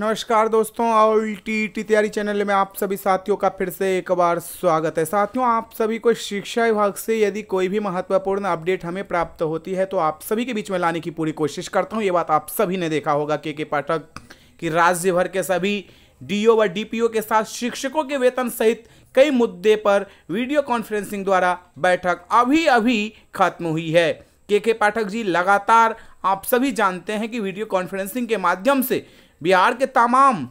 नमस्कार दोस्तों all T T तैयारी चैनल में आप सभी साथियों का फिर से एक बार स्वागत है साथियों आप सभी को शिक्षा विभाग से यदि कोई भी महत्वपूर्ण अपडेट हमें प्राप्त होती है तो आप सभी के बीच में लाने की पूरी कोशिश करता हूं ये बात आप सभी ने देखा होगा के के पाठक कि राज्य भर के सभी डीओ व डीपीओ के साथ शिक्षकों के वेतन सहित कई मुद्दे पर वीडियो कॉन्फ्रेंसिंग द्वारा बैठक अभी अभी खत्म हुई है के के पाठक जी लगातार आप सभी जानते हैं कि वीडियो कॉन्फ्रेंसिंग के माध्यम से बिहार के तमाम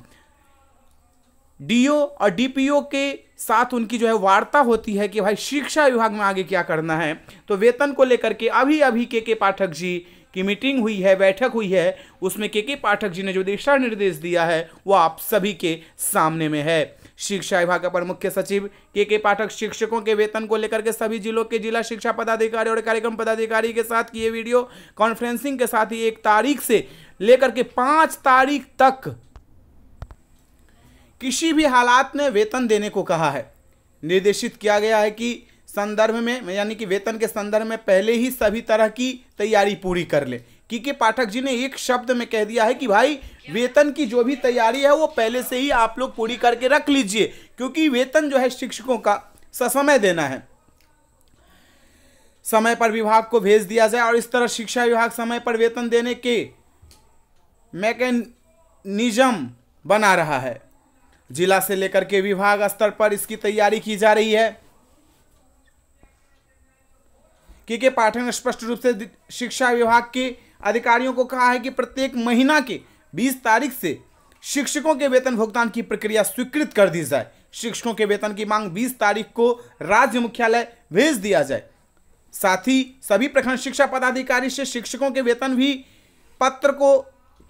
डीओ और डीपीओ के साथ उनकी जो है वार्ता होती है कि भाई शिक्षा विभाग में आगे क्या करना है तो वेतन को लेकर के अभी अभी के के पाठक जी की मीटिंग हुई है बैठक हुई है उसमें के के पाठक जी ने जो दिशा निर्देश दिया है वो आप सभी के सामने में है शिक्षा विभाग अपर मुख्य सचिव के के पाठक शिक्षकों के वेतन को लेकर के सभी जिलों के जिला शिक्षा पदाधिकारी और कार्यक्रम पदाधिकारी के साथ किए वीडियो कॉन्फ्रेंसिंग के साथ ही एक तारीख से लेकर के पांच तारीख तक किसी भी हालात में वेतन देने को कहा है निर्देशित किया गया है कि संदर्भ में यानी कि वेतन के संदर्भ में पहले ही सभी तरह की तैयारी पूरी कर ले के के पाठक जी ने एक शब्द में कह दिया है कि भाई वेतन की जो भी तैयारी है वो पहले से ही आप लोग पूरी करके रख लीजिए क्योंकि वेतन जो है शिक्षकों का ससमय देना है समय पर विभाग को भेज दिया जाए और इस तरह शिक्षा विभाग समय पर वेतन देने के मैकेजम बना रहा है जिला से लेकर के विभाग स्तर पर इसकी तैयारी की जा रही है के के पाठक ने स्पष्ट रूप से शिक्षा विभाग की अधिकारियों को कहा है कि प्रत्येक महीना के बीस तारीख से शिक्षकों के वेतन भुगतान की प्रक्रिया स्वीकृत कर दी जाए शिक्षकों के वेतन की मांग 20 तारीख को राज्य मुख्यालय भेज दिया जाए साथ ही सभी प्रखंड शिक्षा पदाधिकारी से शिक्षकों के वेतन भी पत्र को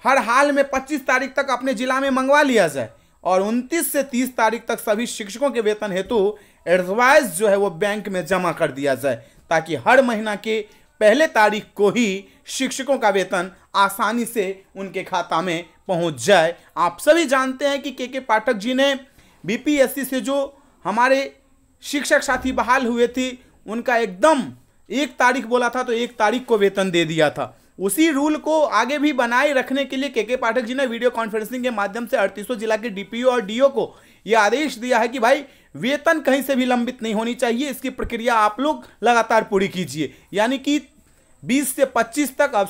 हर हाल में पच्चीस तारीख तक अपने जिला में मंगवा लिया जाए और 29 से 30 तारीख तक सभी शिक्षकों के वेतन हेतु एडवाइस जो है वो बैंक में जमा कर दिया जाए ताकि हर महीना के पहले तारीख को ही शिक्षकों का वेतन आसानी से उनके खाता में पहुंच जाए आप सभी जानते हैं कि के के पाठक जी ने बीपीएससी से जो हमारे शिक्षक साथी बहाल हुए थे उनका एकदम एक तारीख बोला था तो एक तारीख को वेतन दे दिया था उसी रूल को आगे भी बनाए रखने के लिए के के पाठक जी ने वीडियो कॉन्फ्रेंसिंग के माध्यम से अड़तीसों जिला के डीपीओ और डीओ को यह आदेश दिया है कि भाई वेतन कहीं से भी लंबित नहीं होनी चाहिए इसकी प्रक्रिया आप लोग लगातार पूरी कीजिए यानी कि 20 से 25 तक अब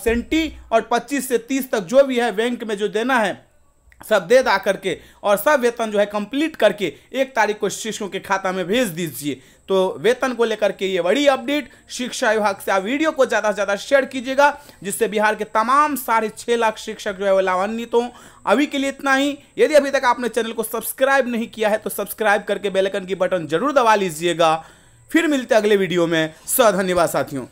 और 25 से 30 तक जो भी है बैंक में जो देना है सब दे दा करके और सब वेतन जो है कंप्लीट करके एक तारीख को शिक्षकों के खाता में भेज दीजिए तो वेतन को लेकर के ये बड़ी अपडेट शिक्षा विभाग से आप वीडियो को ज़्यादा से ज़्यादा शेयर कीजिएगा जिससे बिहार के तमाम साढ़े छः लाख शिक्षक जो है वो लाभान्वित हों अभी के लिए इतना ही यदि अभी तक आपने चैनल को सब्सक्राइब नहीं किया है तो सब्सक्राइब करके बेलकन की बटन जरूर दबा लीजिएगा फिर मिलते अगले वीडियो में सधन्यवाद साथियों